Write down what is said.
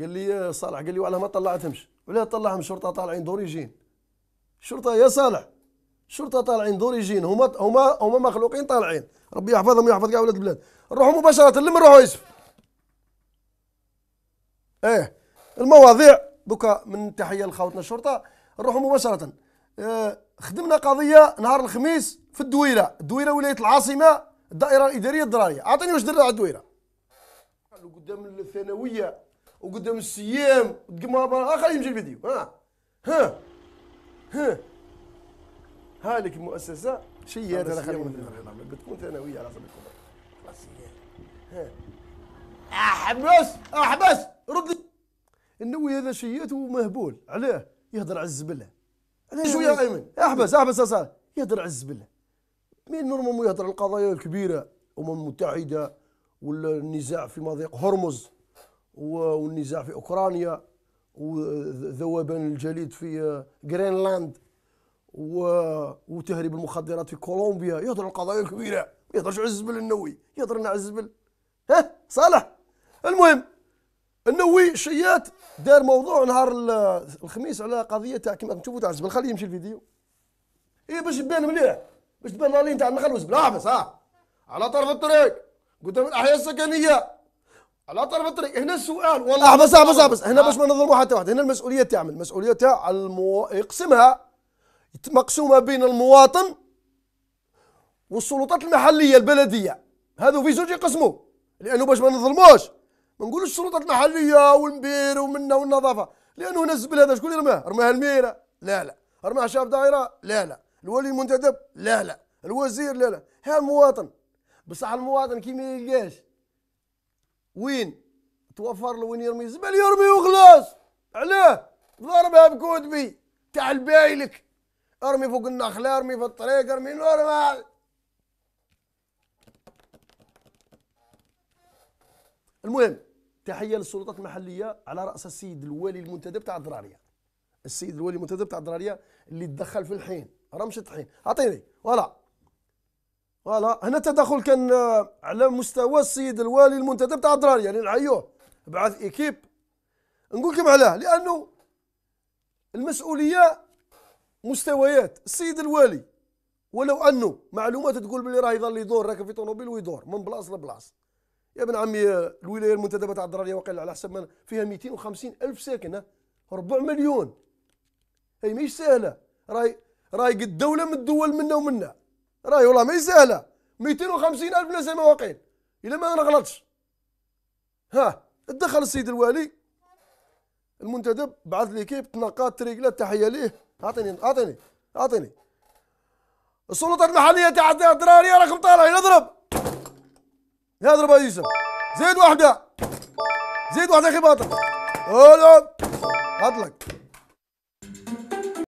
قال لي صالح قال لي وعلى ما طلعتهمش ولا طلعهم الشرطه طالعين دوريجين الشرطه يا صالح الشرطه طالعين دوريجين هما هما هما مخلوقين طالعين ربي يحفظهم ويحفظ كاع ولاد البلاد نروحوا مباشره لمن نروحوا يوسف ايه المواضيع دوكا من تحيه لخوتنا الشرطه نروحوا مباشره آه، خدمنا قضيه نهار الخميس في الدويره الدويره ولايه العاصمه الدائره الاداريه الدرايه اعطيني واش درنا على الدويره قدام الثانويه وقدام السيام وتقمر مرة آخر يمشي الفيديو ها ها ها هالك المؤسسة شي هذا لا خلينا بتكون ثانوية على صدق ها احبس احبس رد النووي النوي هذا شيات ومهبول علاه يهضر على الزبله علاه شويه ايمن احبس احبس اصاله يهضر على الزبله مين نورمالمون يهضر على القضايا الكبيره الامم المتحده ولا النزاع في مضيق هرمز والنزاع في اوكرانيا وذوبان الجليد في جرينلاند آه، وتهريب المخدرات في كولومبيا يهضر القضايا الكبيره ما يهضرش على الزبل النووي يهضر على الزبل ها صالح المهم النووي شيات دار موضوع نهار الخميس على قضيه تاع كما تشوفوا تاع الزبل خليه يمشي الفيديو ايه باش يبان مليح باش تبان لالين تاع النخل والزبل احبس ها على طرف الطريق قدام الاحياء السكنيه على طرف الطريق هنا السؤال والله آه، بس آه، بس آه، بس هنا باش ما نظلموا حتى واحد هنا المسؤوليه تعمل المسؤوليه تاع المو... يقسمها مقسومه بين المواطن والسلطات المحليه البلديه هذو في زوج يقسموا لانه باش ما نظلموش ما نقولوش السلطات المحليه والمبير ومنا والنظافه لانه هنا الزبل هذا شكون رماه؟ رماه الميره لا لا رماه شاف دائره لا لا الولي المنتدب لا لا الوزير لا لا ها المواطن بصح المواطن كي ما يلقاش وين توفر له وين يرمي الزبل يرمي وخلاص علاه ضربها بكتبي تاع البايلك ارمي فوق النخله ارمي في الطريق ارمي نورمال المهم تحيه للسلطات المحليه على راس السيد الوالي المنتدب تاع الدراريه السيد الوالي المنتدب تاع الدراريه اللي تدخل في الحين رمشه الحين اعطيني فوالا فوالا هنا التدخل كان آه، على مستوى السيد الوالي المنتدب تاع الدراري يعني نعيوه بعث ايكيب نقول لكم علاه لانه المسؤوليه مستويات السيد الوالي ولو انه معلومات تقول بلي راه يظل يدور راكب في طوموبيل ويدور من بلاصه لبلاصه يا ابن عمي آه، الولايه المنتدبه تاع الدراريه وقيل على حسب فيها 250 الف ساكن ربع مليون هي مش سهله راي راي قد دوله من الدول منا ومنا راهي والله ماهي سهله 250 الف ناس ما واقعين الا ما نغلطش ها دخل السيد الوالي المنتدب بعث لي كيب تناقات تريقلات تحيه ليه اعطيني اعطيني اعطيني السلطات المحليه تاع الدراري راكم طالعين اضرب اضرب يا يوسف زيد واحده زيد واحده خباطه باطل اطلق